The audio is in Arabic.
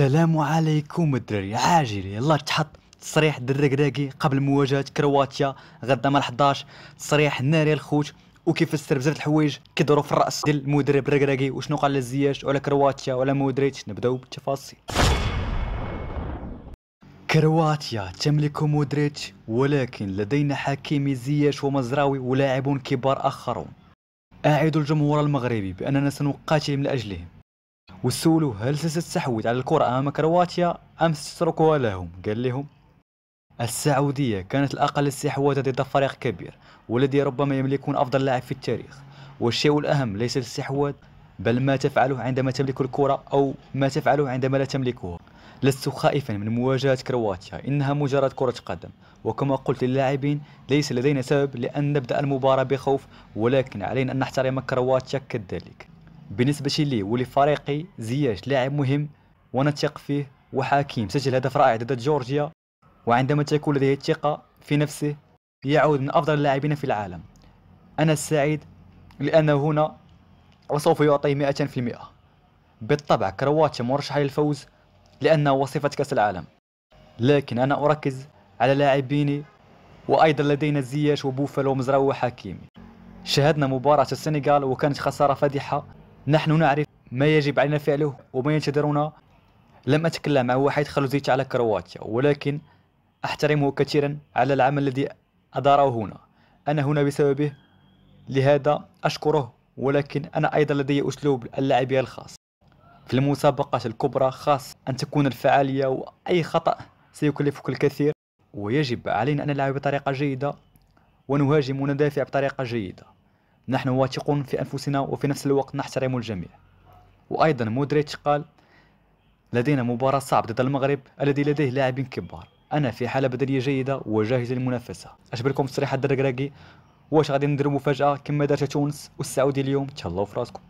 السلام عليكم الدراري عاجل يلا تحط تصريح درك راكي قبل مواجهه كرواتيا غدا مع 11 تصريح ناري الخوت السر بزاف الحوايج كيدوروا في الراس ديال المدرب راكي وشنو قال للزياش ولا كرواتيا ولا مودريتش نبداو بالتفاصيل كرواتيا تملك مودريتش ولكن لدينا حكيمي زياش ومزراوي ولاعبون كبار اخرون اعد الجمهور المغربي باننا سنقاتل من اجلهم وسولو هل ستستحوذ على الكرة أمام كرواتيا أم ستتركها لهم قال لهم السعودية كانت الأقل استحواذا ضد فريق كبير والذي ربما يملكون أفضل لاعب في التاريخ والشيء الأهم ليس الاستحواذ بل ما تفعله عندما تملك الكرة أو ما تفعله عندما لا تملكها لست خائفا من مواجهة كرواتيا إنها مجرد كرة قدم وكما قلت للاعبين ليس لدينا سبب لأن نبدأ المباراة بخوف ولكن علينا أن نحترم كرواتيا كذلك بالنسبه لي ولفريقي زياش لاعب مهم وانا ثق فيه وحكيم سجل هدف رائع ضد جورجيا وعندما تكون لديه الثقه في نفسه يعود من افضل اللاعبين في العالم انا سعيد لانه هنا وسوف يعطي 100% بالطبع كرواتيا مرشحه للفوز لانه وصيفه كاس العالم لكن انا اركز على لاعبيني وايضا لدينا زياش وبوفالو ومزراوي وحكيمي شاهدنا مباراة السنغال وكانت خسارة فادحة نحن نعرف ما يجب علينا فعله وما ينتظرنا لم أتكلم عن واحد خلوزيت على كرواتيا ولكن أحترمه كثيرا على العمل الذي أداره هنا أنا هنا بسببه لهذا أشكره ولكن أنا أيضا لدي أسلوب اللعبية الخاص في المسابقة الكبرى خاص أن تكون الفعالية وأي خطأ سيكلفك الكثير ويجب علينا أن نلعب بطريقة جيدة ونهاجم وندافع بطريقة جيدة نحن واثقون في أنفسنا وفي نفس الوقت نحترم الجميع وأيضا مودريتش قال لدينا مباراة صعبة ضد المغرب الذي لديه لاعبين كبار أنا في حالة بدنية جيدة وجاهز للمنافسة أشبركم في صريحة الدرقراقي واش غادي نديروا مفاجأة كما دارت تونس والسعودي اليوم تهلاو في راسكم